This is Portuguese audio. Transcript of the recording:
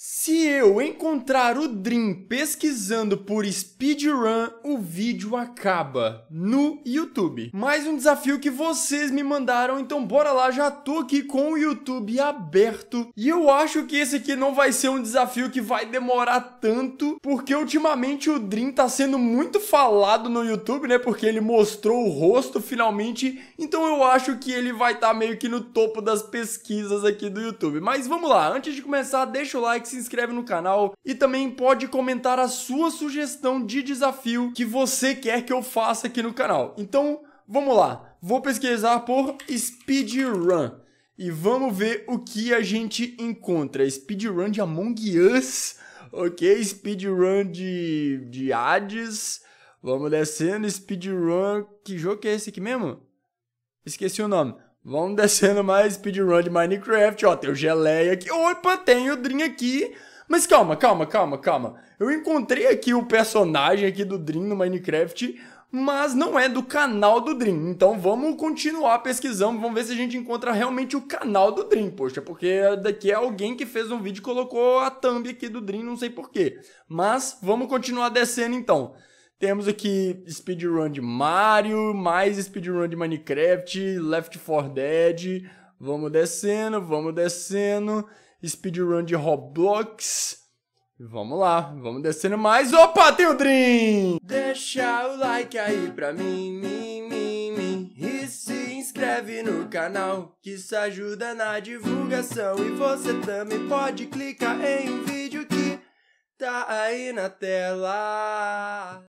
Se eu encontrar o Dream pesquisando por speedrun, o vídeo acaba no YouTube. Mais um desafio que vocês me mandaram, então bora lá, já tô aqui com o YouTube aberto. E eu acho que esse aqui não vai ser um desafio que vai demorar tanto, porque ultimamente o Dream tá sendo muito falado no YouTube, né? Porque ele mostrou o rosto finalmente, então eu acho que ele vai estar tá meio que no topo das pesquisas aqui do YouTube. Mas vamos lá, antes de começar, deixa o like, se inscreve no canal e também pode comentar a sua sugestão de desafio que você quer que eu faça aqui no canal. Então, vamos lá. Vou pesquisar por speedrun e vamos ver o que a gente encontra. Speedrun de Among Us, ok? Speedrun de, de Hades. Vamos descendo, speedrun. Que jogo que é esse aqui mesmo? Esqueci o nome. Vamos descendo mais speedrun de Minecraft. Ó, tem o Geleia aqui. Opa, tem o Dream aqui. Mas calma, calma, calma, calma. Eu encontrei aqui o personagem aqui do Dream no Minecraft, mas não é do canal do Dream. Então vamos continuar pesquisando, vamos ver se a gente encontra realmente o canal do Dream, poxa, porque daqui é alguém que fez um vídeo e colocou a thumb aqui do Dream, não sei porquê. Mas vamos continuar descendo então. Temos aqui speedrun de Mario, mais speedrun de Minecraft, Left 4 Dead. Vamos descendo, vamos descendo speedrun de Roblox. Vamos lá, vamos descendo mais. Opa, tem o Dream! Deixa o like aí pra mim, mim, mim, mim. E se inscreve no canal, que isso ajuda na divulgação. E você também pode clicar em um vídeo que tá aí na tela.